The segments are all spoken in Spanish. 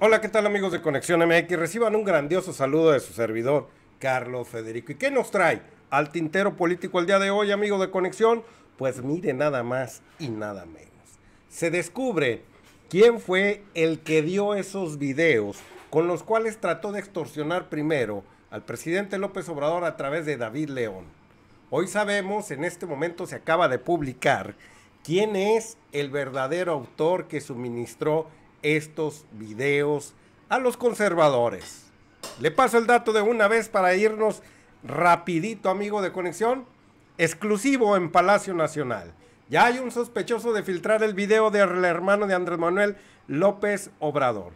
Hola, ¿qué tal amigos de Conexión MX? Reciban un grandioso saludo de su servidor, Carlos Federico. ¿Y qué nos trae al tintero político el día de hoy, amigo de Conexión? Pues mire nada más y nada menos. Se descubre quién fue el que dio esos videos con los cuales trató de extorsionar primero al presidente López Obrador a través de David León. Hoy sabemos, en este momento se acaba de publicar, quién es el verdadero autor que suministró estos videos a los conservadores. Le paso el dato de una vez para irnos rapidito, amigo de conexión. Exclusivo en Palacio Nacional. Ya hay un sospechoso de filtrar el video del hermano de Andrés Manuel López Obrador.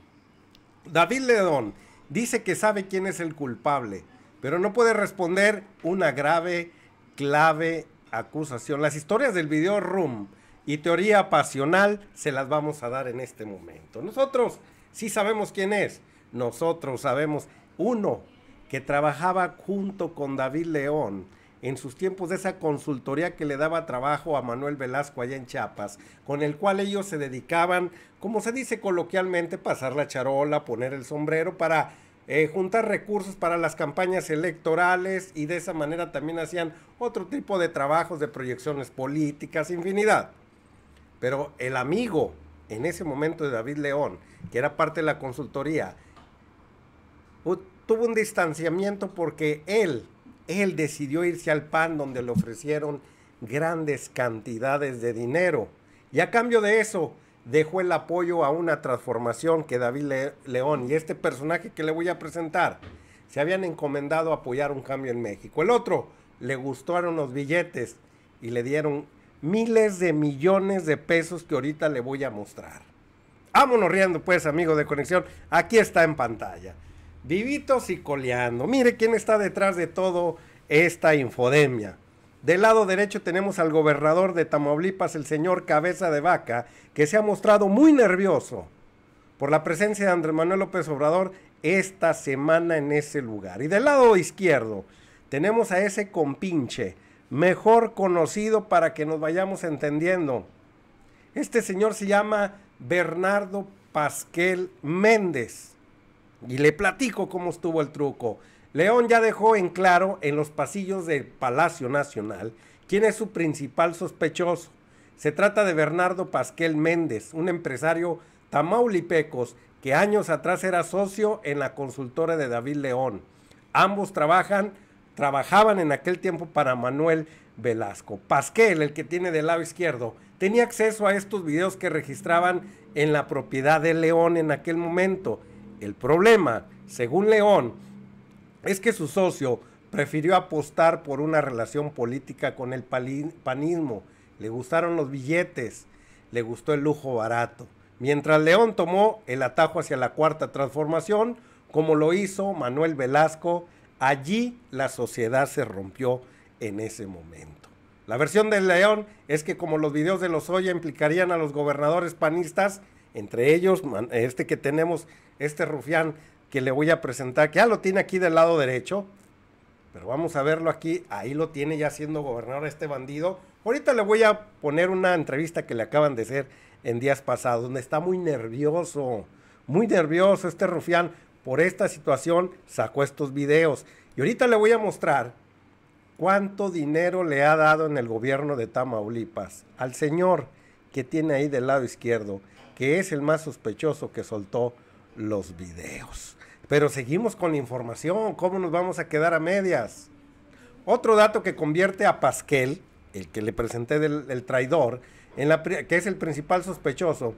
David Ledón dice que sabe quién es el culpable, pero no puede responder una grave, clave acusación. Las historias del video Room y teoría pasional se las vamos a dar en este momento. Nosotros sí sabemos quién es. Nosotros sabemos uno que trabajaba junto con David León en sus tiempos de esa consultoría que le daba trabajo a Manuel Velasco allá en Chiapas, con el cual ellos se dedicaban, como se dice coloquialmente, pasar la charola, poner el sombrero para eh, juntar recursos para las campañas electorales y de esa manera también hacían otro tipo de trabajos de proyecciones políticas, infinidad. Pero el amigo en ese momento de David León, que era parte de la consultoría, tuvo un distanciamiento porque él, él decidió irse al PAN donde le ofrecieron grandes cantidades de dinero. Y a cambio de eso, dejó el apoyo a una transformación que David León y este personaje que le voy a presentar se habían encomendado apoyar un cambio en México. El otro le gustaron los billetes y le dieron miles de millones de pesos que ahorita le voy a mostrar. Vámonos riendo pues, amigo de conexión. Aquí está en pantalla. Vivitos y coleando. Mire quién está detrás de todo esta infodemia. Del lado derecho tenemos al gobernador de Tamaulipas, el señor Cabeza de Vaca, que se ha mostrado muy nervioso por la presencia de Andrés Manuel López Obrador esta semana en ese lugar. Y del lado izquierdo tenemos a ese compinche, mejor conocido para que nos vayamos entendiendo. Este señor se llama Bernardo Pasquel Méndez. Y le platico cómo estuvo el truco. León ya dejó en claro en los pasillos del Palacio Nacional quién es su principal sospechoso. Se trata de Bernardo Pasquel Méndez, un empresario tamaulipecos que años atrás era socio en la consultora de David León. Ambos trabajan trabajaban en aquel tiempo para Manuel Velasco. Pasquel, el que tiene del lado izquierdo, tenía acceso a estos videos que registraban en la propiedad de León en aquel momento. El problema, según León, es que su socio prefirió apostar por una relación política con el panismo. Le gustaron los billetes, le gustó el lujo barato. Mientras León tomó el atajo hacia la cuarta transformación, como lo hizo Manuel Velasco, Allí la sociedad se rompió en ese momento. La versión del León es que como los videos de los Oya implicarían a los gobernadores panistas, entre ellos este que tenemos, este rufián que le voy a presentar, que ya lo tiene aquí del lado derecho, pero vamos a verlo aquí, ahí lo tiene ya siendo gobernador este bandido. Ahorita le voy a poner una entrevista que le acaban de hacer en días pasados, donde está muy nervioso, muy nervioso este rufián, por esta situación sacó estos videos. Y ahorita le voy a mostrar cuánto dinero le ha dado en el gobierno de Tamaulipas al señor que tiene ahí del lado izquierdo, que es el más sospechoso que soltó los videos. Pero seguimos con la información, ¿cómo nos vamos a quedar a medias? Otro dato que convierte a Pasquel, el que le presenté del traidor, en la, que es el principal sospechoso,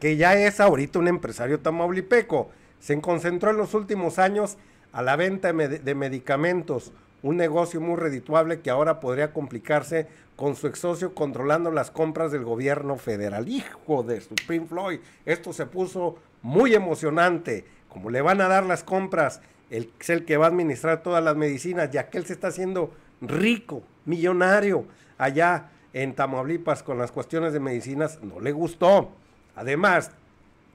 que ya es ahorita un empresario tamaulipeco, se concentró en los últimos años a la venta de medicamentos, un negocio muy redituable que ahora podría complicarse con su ex socio controlando las compras del gobierno federal. Hijo de supreme Floyd, esto se puso muy emocionante. Como le van a dar las compras, el, es el que va a administrar todas las medicinas, ya que él se está haciendo rico, millonario, allá en Tamaulipas con las cuestiones de medicinas, no le gustó. Además,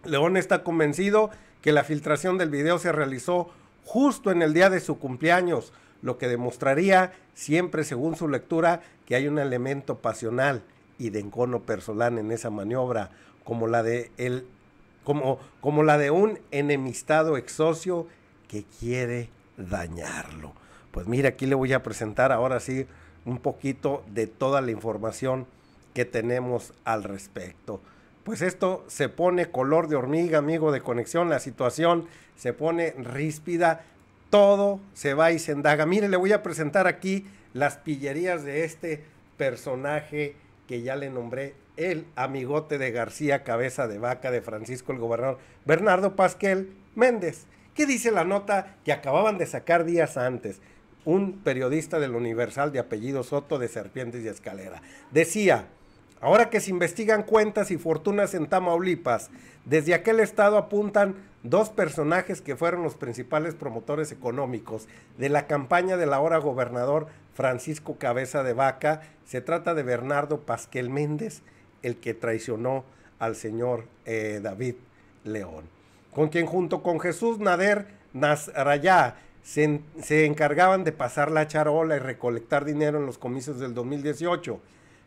León está convencido que la filtración del video se realizó justo en el día de su cumpleaños, lo que demostraría, siempre según su lectura, que hay un elemento pasional y de encono personal en esa maniobra, como la de como, como la de un enemistado exocio que quiere dañarlo. Pues mira, aquí le voy a presentar ahora sí un poquito de toda la información que tenemos al respecto pues esto se pone color de hormiga, amigo de conexión, la situación se pone ríspida, todo se va y se endaga. Mire, le voy a presentar aquí las pillerías de este personaje que ya le nombré, el amigote de García, cabeza de vaca de Francisco el gobernador, Bernardo Pasquel Méndez. ¿Qué dice la nota que acababan de sacar días antes? Un periodista del Universal de apellido Soto de Serpientes y Escalera. Decía, Ahora que se investigan cuentas y fortunas en Tamaulipas, desde aquel estado apuntan dos personajes que fueron los principales promotores económicos de la campaña del ahora gobernador Francisco Cabeza de Vaca. Se trata de Bernardo Pasquel Méndez, el que traicionó al señor eh, David León, con quien junto con Jesús Nader Nasrayá se encargaban de pasar la charola y recolectar dinero en los comicios del 2018.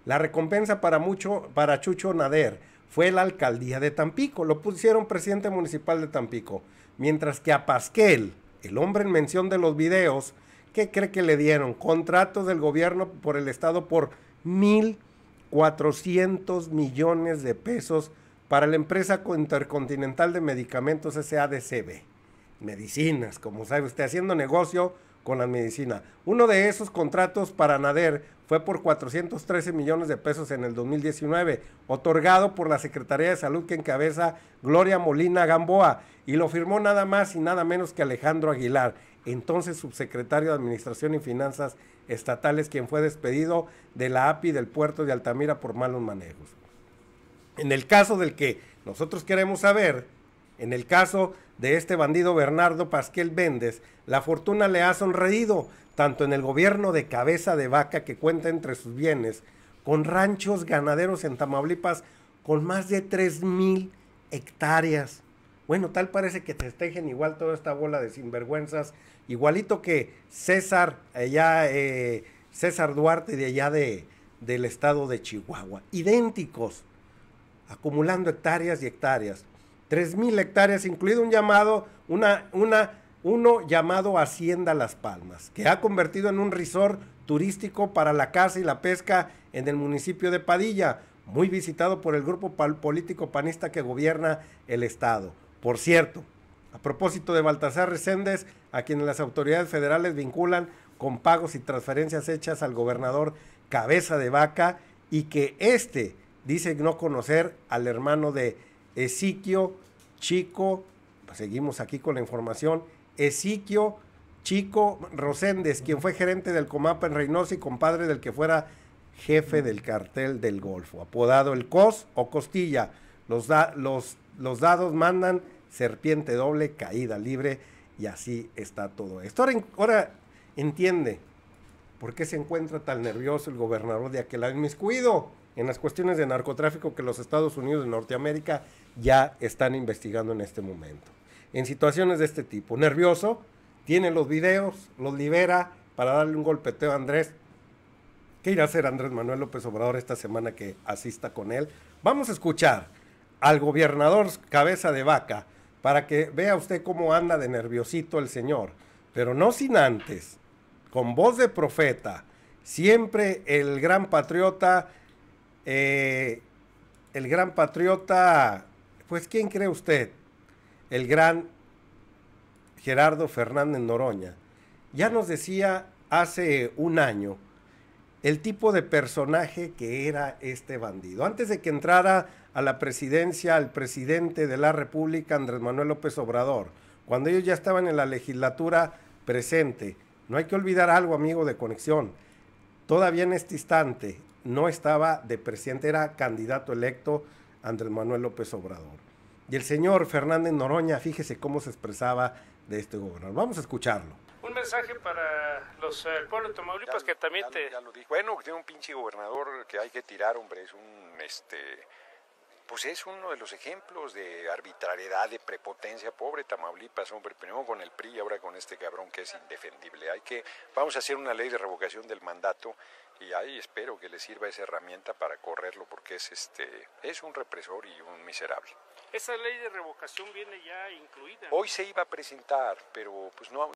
La recompensa para, mucho, para Chucho Nader fue la alcaldía de Tampico. Lo pusieron presidente municipal de Tampico. Mientras que a Pasquel, el hombre en mención de los videos, ¿qué cree que le dieron? Contratos del gobierno por el Estado por 1.400 millones de pesos para la empresa intercontinental de medicamentos SADCB. Medicinas, como sabe usted, haciendo negocio con la medicina. Uno de esos contratos para Nader fue por 413 millones de pesos en el 2019, otorgado por la Secretaría de Salud que encabeza Gloria Molina Gamboa, y lo firmó nada más y nada menos que Alejandro Aguilar, entonces subsecretario de Administración y Finanzas Estatales, quien fue despedido de la API del puerto de Altamira por malos manejos. En el caso del que nosotros queremos saber, en el caso de este bandido Bernardo Pasquel Méndez, la fortuna le ha sonreído tanto en el gobierno de cabeza de vaca que cuenta entre sus bienes, con ranchos ganaderos en Tamaulipas con más de 3.000 hectáreas. Bueno, tal parece que festejen igual toda esta bola de sinvergüenzas, igualito que César, allá, eh, César Duarte de allá de, del estado de Chihuahua, idénticos, acumulando hectáreas y hectáreas. 3.000 hectáreas, incluido un llamado, una, una, uno llamado Hacienda Las Palmas, que ha convertido en un resort turístico para la caza y la pesca en el municipio de Padilla, muy visitado por el grupo político panista que gobierna el estado. Por cierto, a propósito de Baltasar Reséndez, a quien las autoridades federales vinculan con pagos y transferencias hechas al gobernador Cabeza de Vaca y que éste dice no conocer al hermano de Esiquio, Chico, pues seguimos aquí con la información, Esiquio, Chico Roséndez, quien fue gerente del Comapa en Reynosa y compadre del que fuera jefe del cartel del Golfo, apodado el Cos o Costilla. Los, los, los dados mandan serpiente doble, caída libre, y así está todo esto. Ahora, entiende por qué se encuentra tan nervioso el gobernador de aquel miscuido? en las cuestiones de narcotráfico que los Estados Unidos de Norteamérica ya están investigando en este momento. En situaciones de este tipo, nervioso, tiene los videos, los libera para darle un golpeteo a Andrés. ¿Qué irá a hacer Andrés Manuel López Obrador esta semana que asista con él? Vamos a escuchar al gobernador cabeza de vaca para que vea usted cómo anda de nerviosito el señor, pero no sin antes, con voz de profeta, siempre el gran patriota eh, el gran patriota, pues ¿quién cree usted? El gran Gerardo Fernández Noroña. Ya nos decía hace un año el tipo de personaje que era este bandido. Antes de que entrara a la presidencia el presidente de la República, Andrés Manuel López Obrador, cuando ellos ya estaban en la legislatura presente, no hay que olvidar algo, amigo de conexión. Todavía en este instante, no estaba de presidente, era candidato electo Andrés Manuel López Obrador. Y el señor Fernández Noroña, fíjese cómo se expresaba de este gobernador. Vamos a escucharlo. Un mensaje para los eh, el pueblo de Tamaulipas que también te... Bueno, tiene un pinche gobernador que hay que tirar, hombre, es un... este pues es uno de los ejemplos de arbitrariedad, de prepotencia. Pobre Tamaulipas, hombre, primero con el PRI y ahora con este cabrón que es indefendible. Hay que, vamos a hacer una ley de revocación del mandato y ahí espero que le sirva esa herramienta para correrlo porque es este, es un represor y un miserable. Esa ley de revocación viene ya incluida. Hoy se iba a presentar, pero pues no.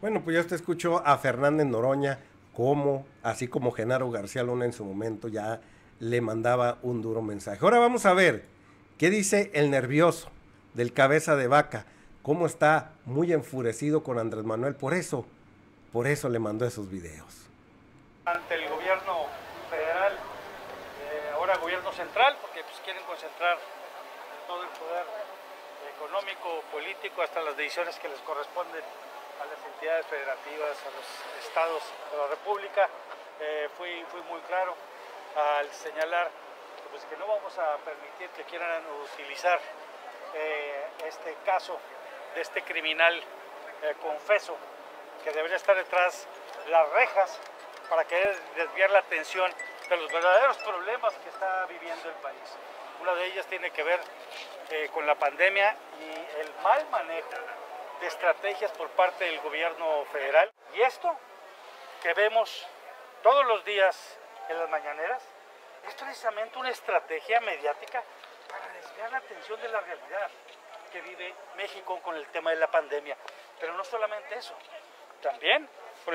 Bueno, pues ya te escuchó a Fernández Noroña como, así como Genaro García Luna en su momento ya le mandaba un duro mensaje. Ahora vamos a ver qué dice el nervioso del cabeza de vaca, cómo está muy enfurecido con Andrés Manuel. Por eso, por eso le mandó esos videos. Ante el gobierno federal, eh, ahora gobierno central, porque pues, quieren concentrar todo el poder económico, político, hasta las decisiones que les corresponden a las entidades federativas, a los estados de la República. Eh, fui muy claro, al señalar pues, que no vamos a permitir que quieran utilizar eh, este caso de este criminal eh, confeso que debería estar detrás las rejas para querer desviar la atención de los verdaderos problemas que está viviendo el país. Una de ellas tiene que ver eh, con la pandemia y el mal manejo de estrategias por parte del gobierno federal. Y esto que vemos todos los días en las mañaneras, es precisamente una estrategia mediática para desviar la atención de la realidad que vive México con el tema de la pandemia. Pero no solamente eso, también con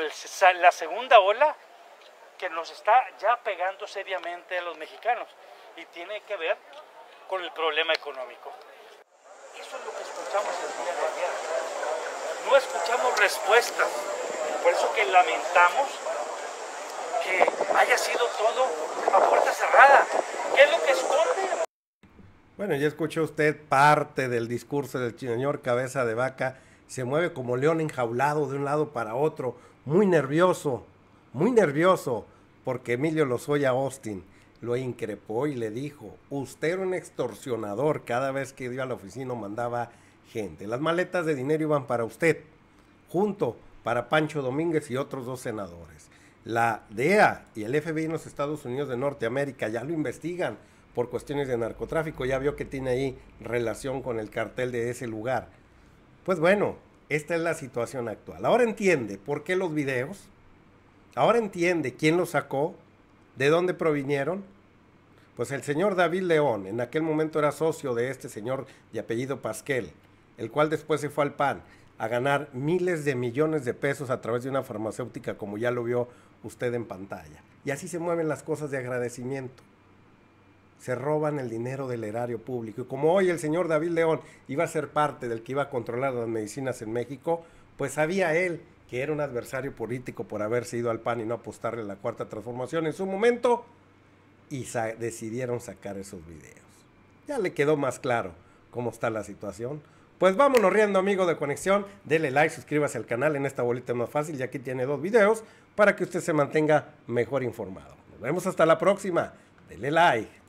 la segunda ola que nos está ya pegando seriamente a los mexicanos y tiene que ver con el problema económico. Eso es lo que escuchamos el día de ayer. No escuchamos respuestas. Por eso que lamentamos que haya sido todo a puerta cerrada. ¿Qué es lo que esconde? Bueno, ya escuchó usted parte del discurso del señor Cabeza de Vaca. Se mueve como león enjaulado de un lado para otro, muy nervioso, muy nervioso, porque Emilio Lozoya Austin lo increpó y le dijo, usted era un extorsionador, cada vez que iba a la oficina mandaba gente. Las maletas de dinero iban para usted, junto para Pancho Domínguez y otros dos senadores. La DEA y el FBI en los Estados Unidos de Norteamérica ya lo investigan por cuestiones de narcotráfico, ya vio que tiene ahí relación con el cartel de ese lugar. Pues bueno, esta es la situación actual. Ahora entiende por qué los videos, ahora entiende quién los sacó, de dónde provinieron. Pues el señor David León, en aquel momento era socio de este señor de apellido Pasquel, el cual después se fue al PAN a ganar miles de millones de pesos a través de una farmacéutica, como ya lo vio usted en pantalla. Y así se mueven las cosas de agradecimiento. Se roban el dinero del erario público. Y como hoy el señor David León iba a ser parte del que iba a controlar las medicinas en México, pues sabía él que era un adversario político por haberse ido al PAN y no apostarle a la cuarta transformación en su momento, y decidieron sacar esos videos. Ya le quedó más claro cómo está la situación. Pues vámonos riendo, amigo de Conexión. Dele like, suscríbase al canal. En esta bolita más fácil, ya aquí tiene dos videos para que usted se mantenga mejor informado. Nos vemos hasta la próxima. Dele like.